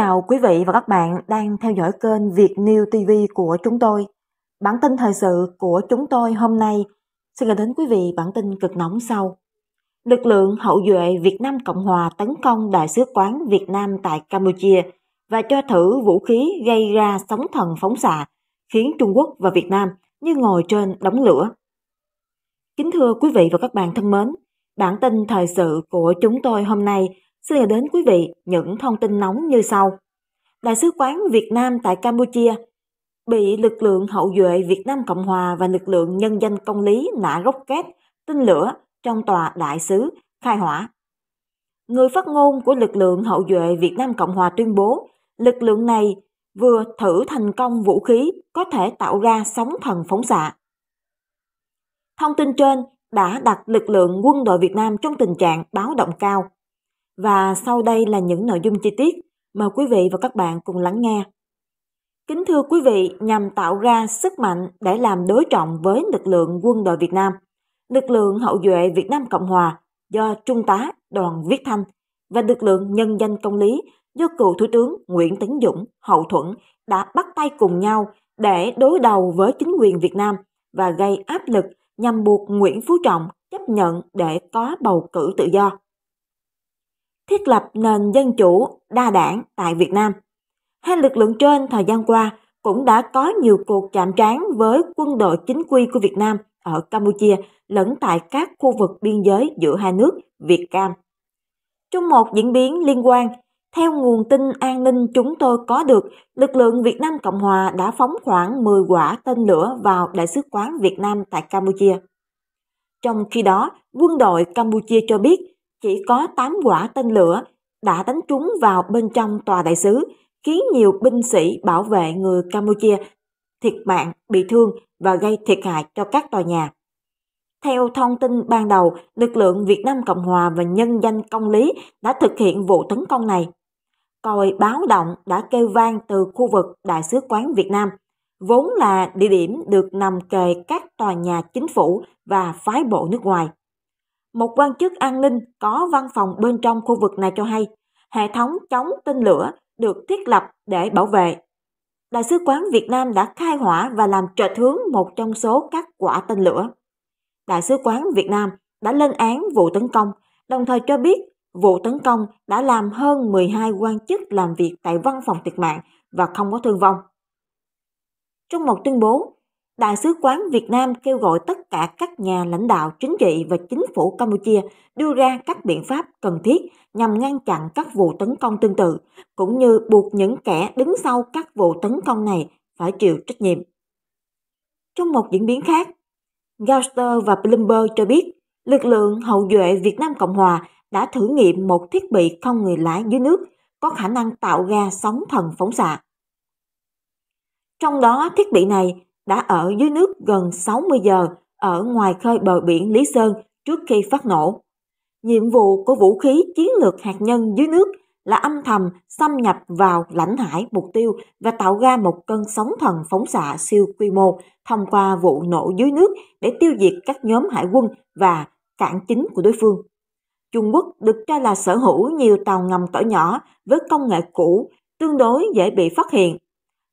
chào quý vị và các bạn đang theo dõi kênh Việt New TV của chúng tôi. Bản tin thời sự của chúng tôi hôm nay xin gửi đến quý vị bản tin cực nóng sau. Lực lượng hậu duệ Việt Nam Cộng Hòa tấn công Đại sứ quán Việt Nam tại Campuchia và cho thử vũ khí gây ra sóng thần phóng xạ, khiến Trung Quốc và Việt Nam như ngồi trên đống lửa. Kính thưa quý vị và các bạn thân mến, bản tin thời sự của chúng tôi hôm nay – xin gửi đến quý vị những thông tin nóng như sau. Đại sứ quán Việt Nam tại Campuchia bị lực lượng hậu duệ Việt Nam Cộng Hòa và lực lượng nhân dân công lý nã rocket, tinh lửa trong tòa đại sứ khai hỏa. Người phát ngôn của lực lượng hậu duệ Việt Nam Cộng Hòa tuyên bố lực lượng này vừa thử thành công vũ khí có thể tạo ra sóng thần phóng xạ. Thông tin trên đã đặt lực lượng quân đội Việt Nam trong tình trạng báo động cao. Và sau đây là những nội dung chi tiết. Mời quý vị và các bạn cùng lắng nghe. Kính thưa quý vị, nhằm tạo ra sức mạnh để làm đối trọng với lực lượng quân đội Việt Nam, lực lượng hậu duệ Việt Nam Cộng Hòa do Trung tá Đoàn Viết Thanh và lực lượng nhân danh công lý do cựu Thủ tướng Nguyễn Tấn Dũng hậu thuẫn đã bắt tay cùng nhau để đối đầu với chính quyền Việt Nam và gây áp lực nhằm buộc Nguyễn Phú Trọng chấp nhận để có bầu cử tự do thiết lập nền dân chủ đa đảng tại Việt Nam. Hai lực lượng trên thời gian qua cũng đã có nhiều cuộc chạm trán với quân đội chính quy của Việt Nam ở Campuchia lẫn tại các khu vực biên giới giữa hai nước Việt Cam. Trong một diễn biến liên quan, theo nguồn tin an ninh chúng tôi có được, lực lượng Việt Nam Cộng Hòa đã phóng khoảng 10 quả tên lửa vào Đại sứ quán Việt Nam tại Campuchia. Trong khi đó, quân đội Campuchia cho biết chỉ có 8 quả tên lửa đã đánh trúng vào bên trong tòa đại sứ, khiến nhiều binh sĩ bảo vệ người Campuchia thiệt mạng, bị thương và gây thiệt hại cho các tòa nhà. Theo thông tin ban đầu, lực lượng Việt Nam Cộng Hòa và nhân danh công lý đã thực hiện vụ tấn công này. Còi báo động đã kêu vang từ khu vực Đại sứ quán Việt Nam, vốn là địa điểm được nằm kề các tòa nhà chính phủ và phái bộ nước ngoài. Một quan chức an ninh có văn phòng bên trong khu vực này cho hay, hệ thống chống tên lửa được thiết lập để bảo vệ. Đại sứ quán Việt Nam đã khai hỏa và làm trệch hướng một trong số các quả tên lửa. Đại sứ quán Việt Nam đã lên án vụ tấn công, đồng thời cho biết vụ tấn công đã làm hơn 12 quan chức làm việc tại văn phòng thiệt mạng và không có thương vong. Trong một tuyên bố, Đại sứ quán Việt Nam kêu gọi tất cả các nhà lãnh đạo chính trị và chính phủ Campuchia đưa ra các biện pháp cần thiết nhằm ngăn chặn các vụ tấn công tương tự, cũng như buộc những kẻ đứng sau các vụ tấn công này phải chịu trách nhiệm. Trong một diễn biến khác, Gauster và Bloomberg cho biết lực lượng hậu duệ Việt Nam Cộng Hòa đã thử nghiệm một thiết bị không người lái dưới nước có khả năng tạo ra sóng thần phóng xạ. Trong đó, thiết bị này đã ở dưới nước gần 60 giờ ở ngoài khơi bờ biển Lý Sơn trước khi phát nổ. Nhiệm vụ của vũ khí chiến lược hạt nhân dưới nước là âm thầm xâm nhập vào lãnh hải mục tiêu và tạo ra một cơn sóng thần phóng xạ siêu quy mô thông qua vụ nổ dưới nước để tiêu diệt các nhóm hải quân và cảng chính của đối phương. Trung Quốc được cho là sở hữu nhiều tàu ngầm cỡ nhỏ với công nghệ cũ tương đối dễ bị phát hiện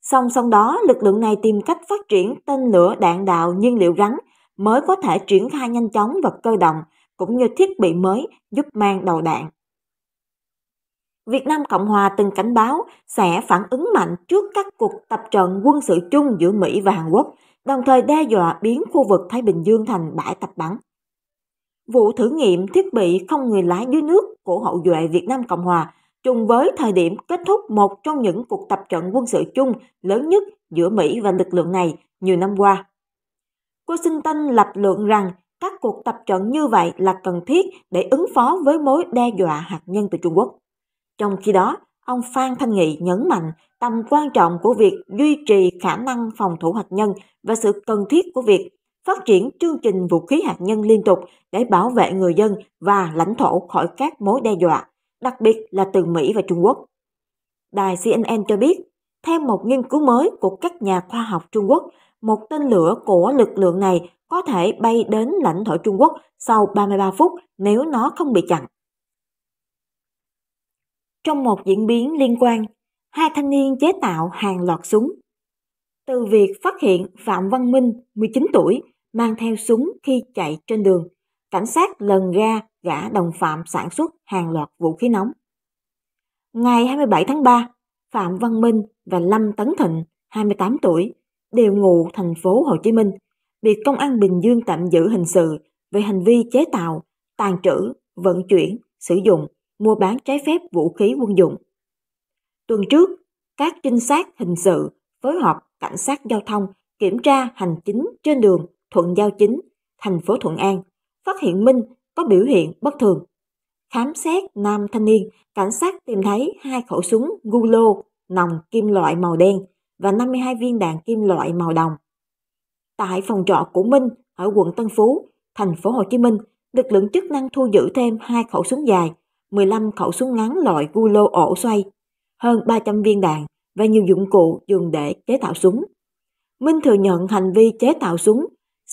Song song đó, lực lượng này tìm cách phát triển tên lửa đạn đạo nhiên liệu rắn mới có thể triển khai nhanh chóng và cơ động, cũng như thiết bị mới giúp mang đầu đạn. Việt Nam Cộng Hòa từng cảnh báo sẽ phản ứng mạnh trước các cuộc tập trận quân sự chung giữa Mỹ và Hàn Quốc, đồng thời đe dọa biến khu vực Thái Bình Dương thành bãi tập bắn. Vụ thử nghiệm thiết bị không người lái dưới nước của hậu duệ Việt Nam Cộng Hòa Chung với thời điểm kết thúc một trong những cuộc tập trận quân sự chung lớn nhất giữa Mỹ và lực lượng này nhiều năm qua. Washington lập luận rằng các cuộc tập trận như vậy là cần thiết để ứng phó với mối đe dọa hạt nhân từ Trung Quốc. Trong khi đó, ông Phan Thanh Nghị nhấn mạnh tầm quan trọng của việc duy trì khả năng phòng thủ hạt nhân và sự cần thiết của việc phát triển chương trình vũ khí hạt nhân liên tục để bảo vệ người dân và lãnh thổ khỏi các mối đe dọa đặc biệt là từ Mỹ và Trung Quốc. Đài CNN cho biết, theo một nghiên cứu mới của các nhà khoa học Trung Quốc, một tên lửa của lực lượng này có thể bay đến lãnh thổ Trung Quốc sau 33 phút nếu nó không bị chặn. Trong một diễn biến liên quan, hai thanh niên chế tạo hàng loạt súng. Từ việc phát hiện Phạm Văn Minh, 19 tuổi, mang theo súng khi chạy trên đường, cảnh sát lần ra gã đồng phạm sản xuất hàng loạt vũ khí nóng. Ngày 27 tháng 3, Phạm Văn Minh và Lâm Tấn Thịnh, 28 tuổi, đều ngụ thành phố Hồ Chí Minh, bị Công an Bình Dương tạm giữ hình sự về hành vi chế tạo, tàn trữ, vận chuyển, sử dụng, mua bán trái phép vũ khí quân dụng. Tuần trước, các trinh sát hình sự phối hợp cảnh sát giao thông kiểm tra hành chính trên đường Thuận Giao Chính, thành phố Thuận An phát hiện Minh có biểu hiện bất thường. Khám xét nam thanh niên, cảnh sát tìm thấy hai khẩu súng gulo nòng kim loại màu đen và 52 viên đạn kim loại màu đồng. Tại phòng trọ của Minh ở quận Tân Phú, thành phố Hồ Chí Minh, lực lượng chức năng thu giữ thêm hai khẩu súng dài, 15 khẩu súng ngắn loại gulo ổ xoay, hơn 300 viên đạn và nhiều dụng cụ dùng để chế tạo súng. Minh thừa nhận hành vi chế tạo súng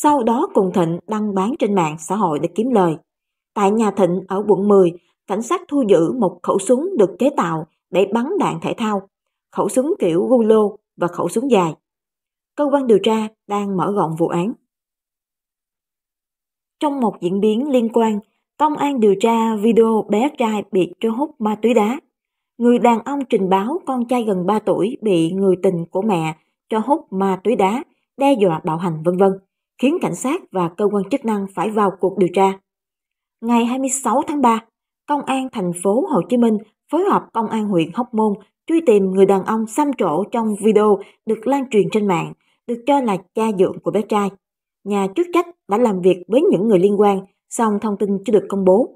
sau đó cùng Thịnh đăng bán trên mạng xã hội để kiếm lời. Tại nhà Thịnh ở quận 10, cảnh sát thu giữ một khẩu súng được chế tạo để bắn đạn thể thao, khẩu súng kiểu gulo và khẩu súng dài. Cơ quan điều tra đang mở rộng vụ án. Trong một diễn biến liên quan, công an điều tra video bé trai bị trôi hút ma túy đá. Người đàn ông trình báo con trai gần 3 tuổi bị người tình của mẹ cho hút ma túy đá, đe dọa bạo hành vân vân khiến cảnh sát và cơ quan chức năng phải vào cuộc điều tra. Ngày 26 tháng 3, Công an thành phố Hồ Chí Minh phối hợp Công an huyện Hóc Môn truy tìm người đàn ông xăm trổ trong video được lan truyền trên mạng, được cho là cha dượng của bé trai. Nhà chức trách đã làm việc với những người liên quan, song thông tin chưa được công bố.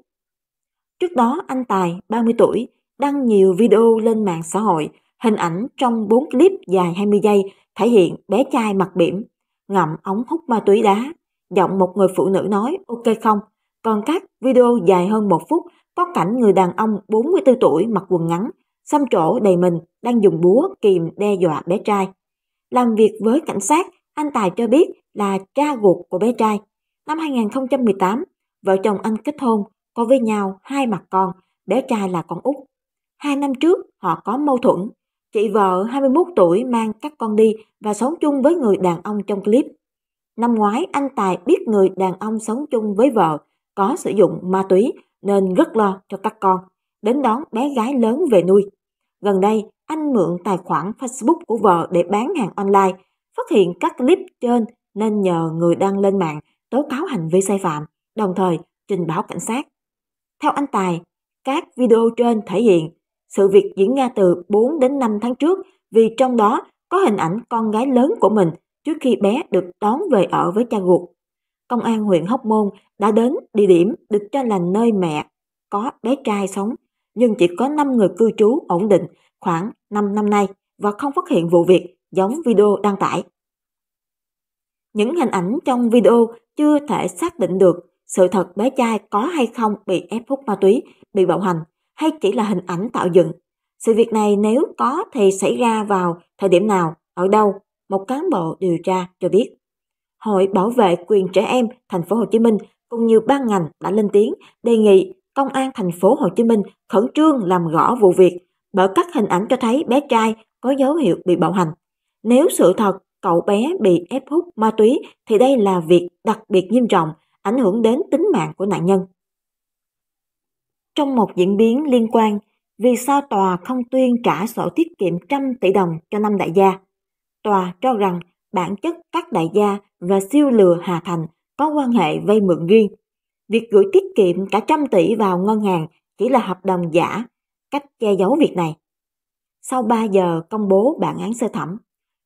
Trước đó, anh Tài, 30 tuổi, đăng nhiều video lên mạng xã hội, hình ảnh trong 4 clip dài 20 giây thể hiện bé trai mặt biển ngậm ống hút ma túy đá. Giọng một người phụ nữ nói, ok không? Còn các video dài hơn một phút có cảnh người đàn ông 44 tuổi mặc quần ngắn, xăm trổ đầy mình, đang dùng búa kìm đe dọa bé trai. Làm việc với cảnh sát, anh Tài cho biết là cha ruột của bé trai. Năm 2018, vợ chồng anh kết hôn, có với nhau hai mặt con, bé trai là con út. Hai năm trước họ có mâu thuẫn, Chị vợ 21 tuổi mang các con đi và sống chung với người đàn ông trong clip. Năm ngoái anh Tài biết người đàn ông sống chung với vợ có sử dụng ma túy nên rất lo cho các con, đến đón bé gái lớn về nuôi. Gần đây, anh mượn tài khoản Facebook của vợ để bán hàng online, phát hiện các clip trên nên nhờ người đăng lên mạng tố cáo hành vi sai phạm, đồng thời trình báo cảnh sát. Theo anh Tài, các video trên thể hiện sự việc diễn ra từ 4 đến 5 tháng trước vì trong đó có hình ảnh con gái lớn của mình trước khi bé được đón về ở với cha ruột. Công an huyện Hóc Môn đã đến địa điểm được cho là nơi mẹ có bé trai sống, nhưng chỉ có 5 người cư trú ổn định khoảng 5 năm nay và không phát hiện vụ việc giống video đăng tải. Những hình ảnh trong video chưa thể xác định được sự thật bé trai có hay không bị ép hút ma túy, bị bạo hành hay chỉ là hình ảnh tạo dựng. Sự việc này nếu có thì xảy ra vào thời điểm nào, ở đâu, một cán bộ điều tra cho biết. Hội Bảo vệ quyền trẻ em thành phố Hồ Chí Minh cùng nhiều ban ngành đã lên tiếng đề nghị Công an thành phố Hồ Chí Minh khẩn trương làm rõ vụ việc bởi các hình ảnh cho thấy bé trai có dấu hiệu bị bạo hành. Nếu sự thật cậu bé bị ép hút ma túy thì đây là việc đặc biệt nghiêm trọng, ảnh hưởng đến tính mạng của nạn nhân. Trong một diễn biến liên quan, vì sao tòa không tuyên trả sổ tiết kiệm trăm tỷ đồng cho năm đại gia? Tòa cho rằng bản chất các đại gia và siêu lừa Hà Thành có quan hệ vay mượn riêng. Việc gửi tiết kiệm cả trăm tỷ vào ngân hàng chỉ là hợp đồng giả, cách che giấu việc này. Sau 3 giờ công bố bản án sơ thẩm,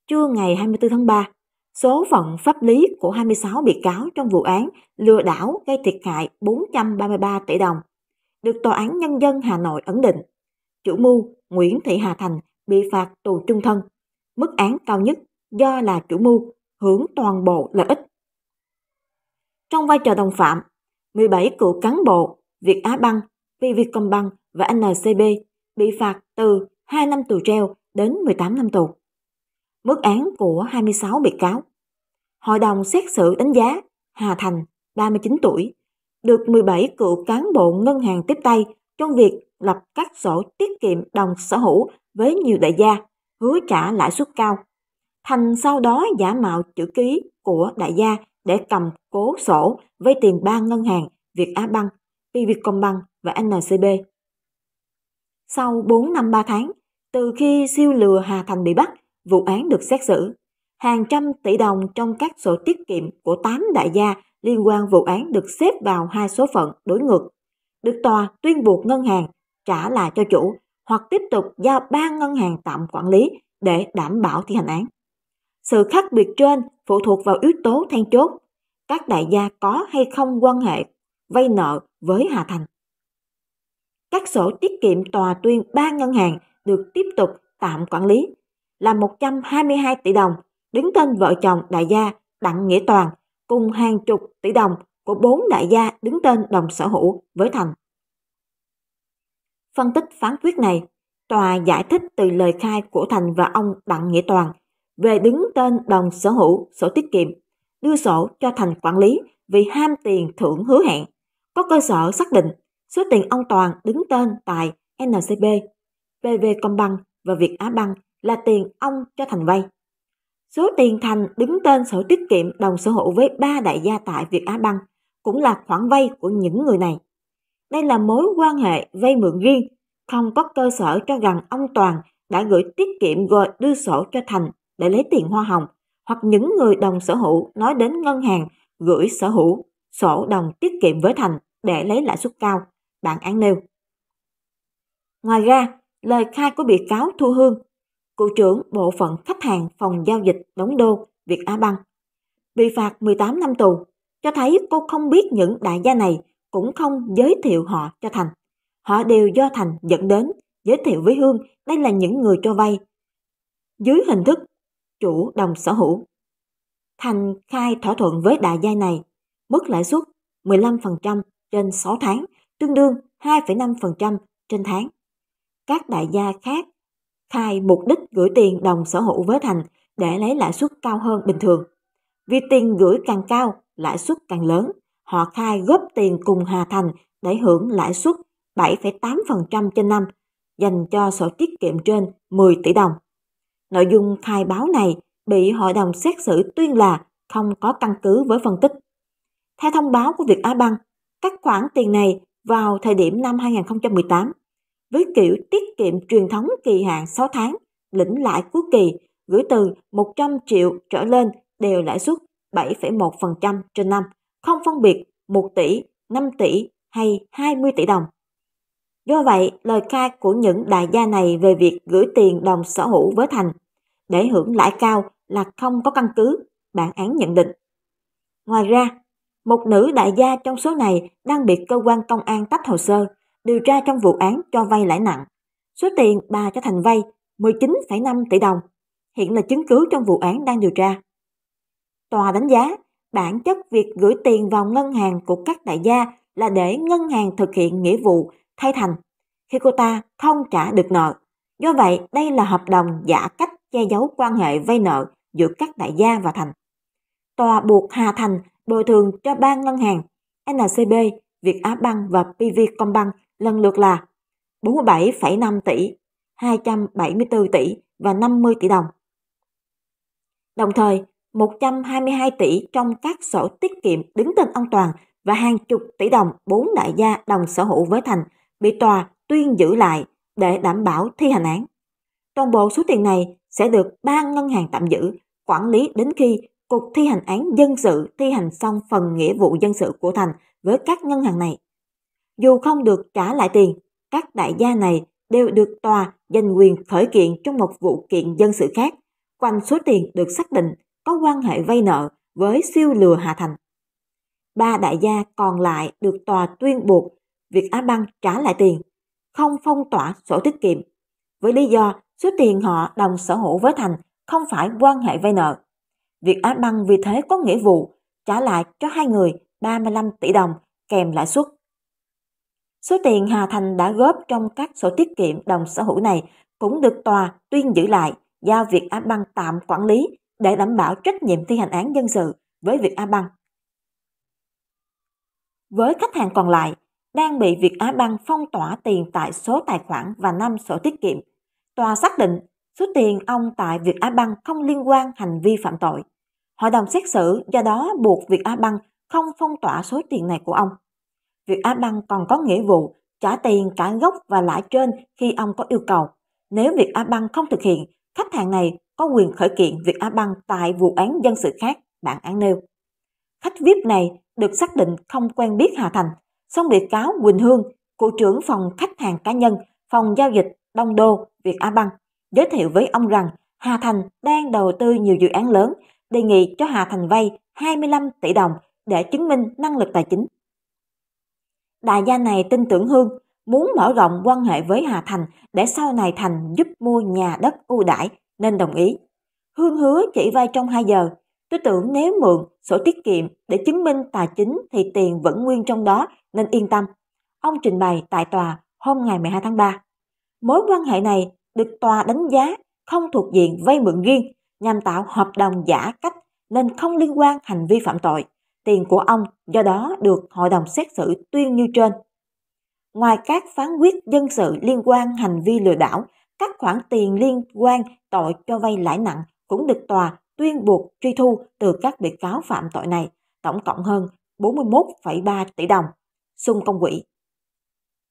trưa ngày 24 tháng 3, số phận pháp lý của 26 bị cáo trong vụ án lừa đảo gây thiệt hại 433 tỷ đồng được Tòa án Nhân dân Hà Nội ấn định. Chủ mưu Nguyễn Thị Hà Thành bị phạt tù trung thân, mức án cao nhất do là chủ mưu hưởng toàn bộ lợi ích. Trong vai trò đồng phạm, 17 cựu cán bộ Việt Á Băng, Vietcombank và NCB bị phạt từ 2 năm tù treo đến 18 năm tù. Mức án của 26 bị cáo. Hội đồng xét xử đánh giá Hà Thành, 39 tuổi, được 17 cựu cán bộ ngân hàng tiếp tay trong việc lập các sổ tiết kiệm đồng sở hữu với nhiều đại gia, hứa trả lãi suất cao. Thành sau đó giả mạo chữ ký của đại gia để cầm cố sổ với tiền ba ngân hàng Việt Á Bank, Pvcombank và NCB. Sau 4 năm 3 tháng, từ khi siêu lừa Hà Thành bị bắt, vụ án được xét xử. Hàng trăm tỷ đồng trong các sổ tiết kiệm của 8 đại gia liên quan vụ án được xếp vào hai số phận đối ngược, được tòa tuyên buộc ngân hàng trả lại cho chủ hoặc tiếp tục giao ban ngân hàng tạm quản lý để đảm bảo thi hành án. Sự khác biệt trên phụ thuộc vào yếu tố then chốt, các đại gia có hay không quan hệ vay nợ với Hà Thành. Các sổ tiết kiệm tòa tuyên ba ngân hàng được tiếp tục tạm quản lý là 122 tỷ đồng đứng tên vợ chồng đại gia Đặng Nghĩa Toàn cùng hàng chục tỷ đồng của bốn đại gia đứng tên đồng sở hữu với Thành. Phân tích phán quyết này, tòa giải thích từ lời khai của Thành và ông Đặng Nghĩa Toàn về đứng tên đồng sở hữu sổ tiết kiệm, đưa sổ cho Thành quản lý vì ham tiền thưởng hứa hẹn, có cơ sở xác định số tiền ông Toàn đứng tên tại NCB, PV Công Băng và Việt Á Băng là tiền ông cho Thành vay. Số tiền Thành đứng tên sổ tiết kiệm đồng sở hữu với ba đại gia tại Việt Á Băng cũng là khoản vay của những người này. Đây là mối quan hệ vay mượn riêng, không có cơ sở cho rằng ông Toàn đã gửi tiết kiệm rồi đưa sổ cho Thành để lấy tiền hoa hồng, hoặc những người đồng sở hữu nói đến ngân hàng gửi sở hữu sổ đồng tiết kiệm với Thành để lấy lãi suất cao, bản án nêu. Ngoài ra, lời khai của bị cáo Thu Hương Cựu trưởng Bộ phận Khách hàng Phòng Giao dịch đóng Đô, Việt Á Băng, bị phạt 18 năm tù, cho thấy cô không biết những đại gia này, cũng không giới thiệu họ cho Thành. Họ đều do Thành dẫn đến, giới thiệu với Hương đây là những người cho vay. Dưới hình thức chủ đồng sở hữu. Thành khai thỏa thuận với đại gia này, mức lãi suất 15% trên 6 tháng, tương đương 2,5% trên tháng. Các đại gia khác Khai mục đích gửi tiền đồng sở hữu với Thành để lấy lãi suất cao hơn bình thường. Vì tiền gửi càng cao, lãi suất càng lớn, họ Khai góp tiền cùng Hà Thành để hưởng lãi suất 7,8% trên năm, dành cho sổ tiết kiệm trên 10 tỷ đồng. Nội dung khai báo này bị hội đồng xét xử tuyên là không có căn cứ với phân tích. Theo thông báo của Việt Á Băng, các khoản tiền này vào thời điểm năm 2018 với kiểu tiết kiệm truyền thống kỳ hạn 6 tháng, lĩnh lãi cuối kỳ, gửi từ 100 triệu trở lên đều lãi suất 7,1% trên năm, không phân biệt 1 tỷ, 5 tỷ hay 20 tỷ đồng. Do vậy, lời khai của những đại gia này về việc gửi tiền đồng sở hữu với Thành để hưởng lãi cao là không có căn cứ, bản án nhận định. Ngoài ra, một nữ đại gia trong số này đang bị cơ quan công an tách hồ sơ điều tra trong vụ án cho vay lãi nặng. Số tiền bà cho Thành vay 19,5 tỷ đồng, hiện là chứng cứ trong vụ án đang điều tra. Tòa đánh giá bản chất việc gửi tiền vào ngân hàng của các đại gia là để ngân hàng thực hiện nghĩa vụ thay thành khi cô ta không trả được nợ. Do vậy, đây là hợp đồng giả cách che giấu quan hệ vay nợ giữa các đại gia và Thành. Tòa buộc Hà Thành bồi thường cho ba ngân hàng NCB, Việt Á Băng và PV công băng lần lượt là 47,5 tỷ, 274 tỷ và 50 tỷ đồng. Đồng thời, 122 tỷ trong các sổ tiết kiệm đứng tên ông Toàn và hàng chục tỷ đồng bốn đại gia đồng sở hữu với Thành bị tòa tuyên giữ lại để đảm bảo thi hành án. Toàn bộ số tiền này sẽ được ba ngân hàng tạm giữ, quản lý đến khi Cục thi hành án dân sự thi hành xong phần nghĩa vụ dân sự của Thành với các ngân hàng này dù không được trả lại tiền, các đại gia này đều được tòa giành quyền khởi kiện trong một vụ kiện dân sự khác, quanh số tiền được xác định có quan hệ vay nợ với siêu lừa Hà Thành. Ba đại gia còn lại được tòa tuyên buộc Việt Á Băng trả lại tiền, không phong tỏa sổ tiết kiệm, với lý do số tiền họ đồng sở hữu với Thành không phải quan hệ vay nợ. Việt Á Băng vì thế có nghĩa vụ trả lại cho hai người 35 tỷ đồng kèm lãi suất Số tiền Hà Thành đã góp trong các sổ tiết kiệm đồng sở hữu này cũng được tòa tuyên giữ lại, giao Việt Á Băng tạm quản lý để đảm bảo trách nhiệm thi hành án dân sự với Việt Á Băng. Với khách hàng còn lại, đang bị Việt Á Băng phong tỏa tiền tại số tài khoản và năm sổ tiết kiệm, tòa xác định số tiền ông tại Việt Á Băng không liên quan hành vi phạm tội. Hội đồng xét xử do đó buộc Việt Á Băng không phong tỏa số tiền này của ông. Việt Á Băng còn có nghĩa vụ trả tiền cả gốc và lãi trên khi ông có yêu cầu. Nếu Việt Á Băng không thực hiện, khách hàng này có quyền khởi kiện Việt Á Băng tại vụ án dân sự khác bản án nêu. Khách VIP này được xác định không quen biết Hà Thành, song bị cáo Quỳnh Hương, cụ trưởng phòng khách hàng cá nhân, phòng giao dịch Đông Đô, Việt Á Băng, giới thiệu với ông rằng Hà Thành đang đầu tư nhiều dự án lớn, đề nghị cho Hà Thành vay 25 tỷ đồng để chứng minh năng lực tài chính đại gia này tin tưởng Hương, muốn mở rộng quan hệ với Hà Thành để sau này Thành giúp mua nhà đất ưu đãi nên đồng ý. Hương hứa chỉ vay trong 2 giờ, tôi tưởng nếu mượn sổ tiết kiệm để chứng minh tài chính thì tiền vẫn nguyên trong đó nên yên tâm. Ông trình bày tại tòa hôm ngày 12 tháng 3. Mối quan hệ này được tòa đánh giá không thuộc diện vay mượn riêng nhằm tạo hợp đồng giả cách nên không liên quan hành vi phạm tội tiền của ông do đó được hội đồng xét xử tuyên như trên. Ngoài các phán quyết dân sự liên quan hành vi lừa đảo, các khoản tiền liên quan tội cho vay lãi nặng cũng được tòa tuyên buộc truy thu từ các bị cáo phạm tội này, tổng cộng hơn 41,3 tỷ đồng. Xung Công Quỹ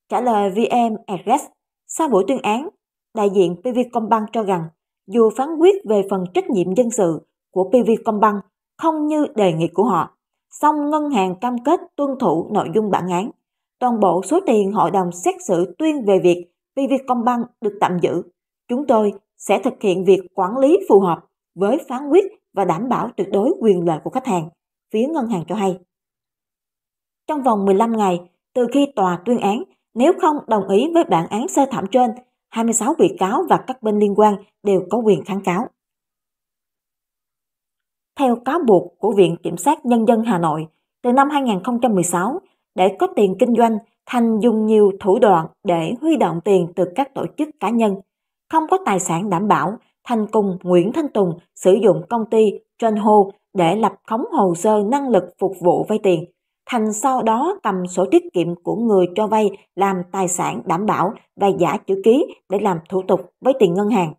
Trả lời VM Express, sau buổi tuyên án, đại diện PVcombank cho rằng dù phán quyết về phần trách nhiệm dân sự của PVcombank không như đề nghị của họ, xong ngân hàng cam kết tuân thủ nội dung bản án. Toàn bộ số tiền hội đồng xét xử tuyên về việc vì việc công băng được tạm giữ. Chúng tôi sẽ thực hiện việc quản lý phù hợp với phán quyết và đảm bảo tuyệt đối quyền lợi của khách hàng, phía ngân hàng cho hay. Trong vòng 15 ngày, từ khi tòa tuyên án, nếu không đồng ý với bản án sơ thẩm trên, 26 bị cáo và các bên liên quan đều có quyền kháng cáo theo cáo buộc của Viện Kiểm sát Nhân dân Hà Nội từ năm 2016 để có tiền kinh doanh, Thành dùng nhiều thủ đoạn để huy động tiền từ các tổ chức cá nhân. Không có tài sản đảm bảo, Thành cùng Nguyễn Thanh Tùng sử dụng công ty Trenho để lập khống hồ sơ năng lực phục vụ vay tiền. Thành sau đó cầm sổ tiết kiệm của người cho vay làm tài sản đảm bảo và giả chữ ký để làm thủ tục với tiền ngân hàng.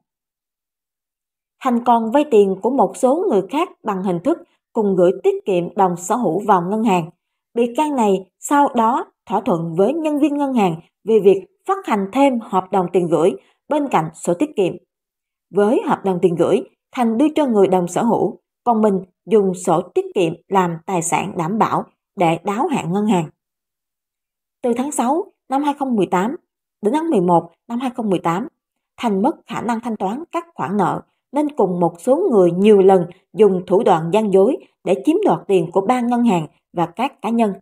Hành còn vay tiền của một số người khác bằng hình thức cùng gửi tiết kiệm đồng sở hữu vào ngân hàng. Bị can này sau đó thỏa thuận với nhân viên ngân hàng về việc phát hành thêm hợp đồng tiền gửi bên cạnh sổ tiết kiệm. Với hợp đồng tiền gửi, Thành đưa cho người đồng sở hữu, còn mình dùng sổ tiết kiệm làm tài sản đảm bảo để đáo hạn ngân hàng. Từ tháng 6 năm 2018 đến tháng 11 năm 2018, Thành mất khả năng thanh toán các khoản nợ nên cùng một số người nhiều lần dùng thủ đoạn gian dối để chiếm đoạt tiền của ba ngân hàng và các cá nhân.